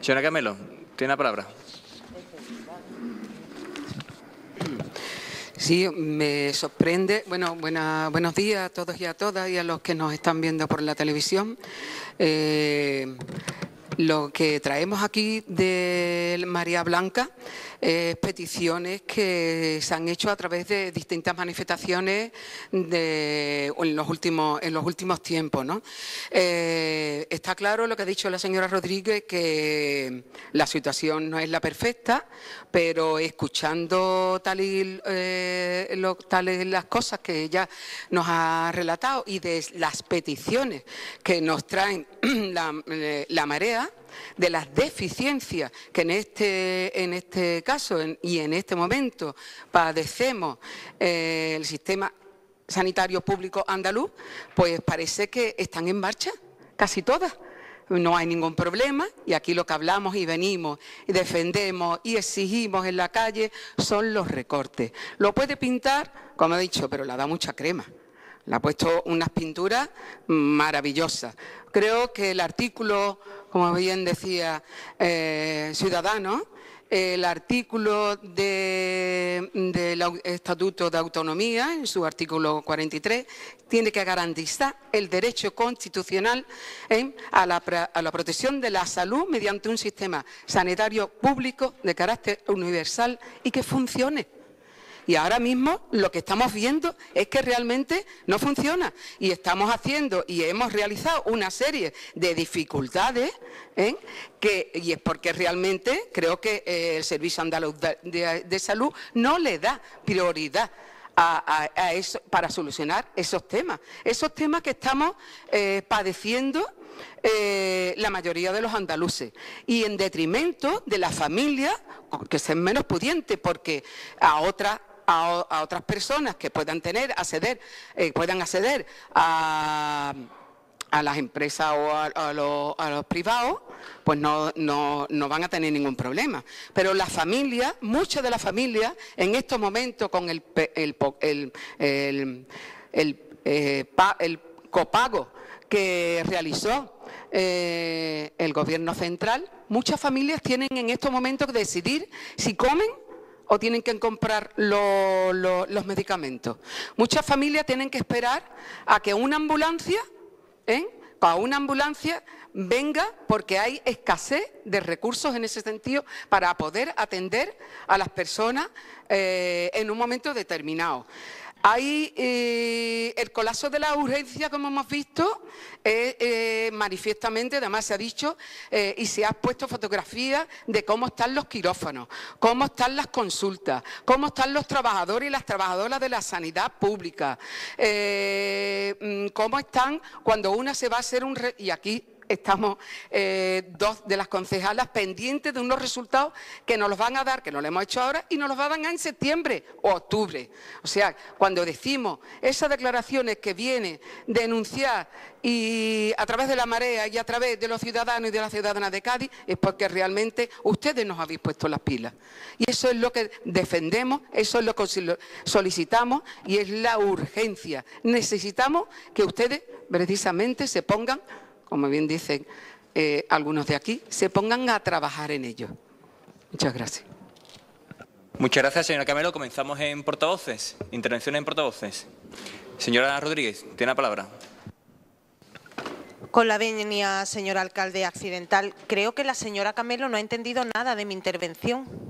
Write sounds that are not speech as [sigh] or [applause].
Señora Camelo, tiene la palabra. Sí, me sorprende. Bueno, buenos días a todos y a todas y a los que nos están viendo por la televisión. Eh, lo que traemos aquí de María Blanca es peticiones que se han hecho a través de distintas manifestaciones en, los últimos, tiempos. Eh, está claro lo que ha dicho la señora Rodríguez, que la situación no es la perfecta, pero escuchando eh, tales las cosas que ella nos ha relatado y de las peticiones que nos traen [clears throat] eh, la marea, de las deficiencias que en este, en este caso y en este momento padecemos eh, el sistema sanitario público andaluz, pues parece que están en marcha casi todas no hay ningún problema y aquí lo que hablamos y venimos y defendemos y exigimos en la calle son los recortes. Lo puede pintar, como he dicho, pero la da mucha crema. Le ha puesto unas pinturas maravillosas. Creo que el artículo, como bien decía eh, Ciudadanos, el artículo del Estatuto de Autonomía, en su artículo 43, tiene que garantizar el derecho constitucional a, la, protección de la salud mediante un sistema sanitario público de carácter universal y que funcione. Y ahora mismo lo que estamos viendo es que realmente no funciona. Y estamos haciendo y hemos realizado una serie de dificultades, ¿eh? que, y es porque realmente creo que eh, el Servicio Andaluz de, Salud no le da prioridad. para solucionar esos temas, esos temas que estamos eh, padeciendo la mayoría de los andaluces y en detrimento de las familias que sean menos pudientes porque a otras a, otras personas que puedan tener, acceder, eh, puedan acceder a, a las empresas o a, los, a los, privados, pues no, no, no, van a tener ningún problema. Pero las familias, muchas de las familias, en estos momentos con el, el, el, eh, el, copago que realizó eh, el gobierno central, muchas familias tienen en estos momentos que decidir si comen o tienen que comprar los medicamentos. Muchas familias tienen que esperar a que una ambulancia, ¿eh? una ambulancia venga porque hay escasez de recursos en ese sentido para poder atender a las personas eh, en un momento determinado. Hay eh, el colapso de la urgencia, como hemos visto, eh, manifiestamente, además se ha dicho eh, y se ha puesto fotografías de cómo están los quirófanos, cómo están las consultas, cómo están los trabajadores y las trabajadoras de la sanidad pública, mm, cómo están cuando una se va a hacer un... y aquí estamos eh, dos de las concejalas pendientes de unos resultados que nos los van a dar, que no lo hemos hecho ahora, y nos los van a dar en septiembre o octubre. O sea, cuando decimos esas declaraciones que viene denunciar y a través de la marea y a través de los ciudadanos y de las ciudadanas de Cádiz, es porque realmente ustedes nos habéis puesto las pilas. Y eso es lo que defendemos, eso es lo que solicitamos y es la urgencia. Necesitamos que ustedes precisamente se pongan como bien dicen eh, algunos de aquí, se pongan a trabajar en ello. Muchas gracias. Muchas gracias, señora Camelo. Comenzamos en portavoces, intervenciones en portavoces. Señora Rodríguez, tiene la palabra. Con la venia, señor alcalde accidental, creo que la señora Camelo no ha entendido nada de mi intervención.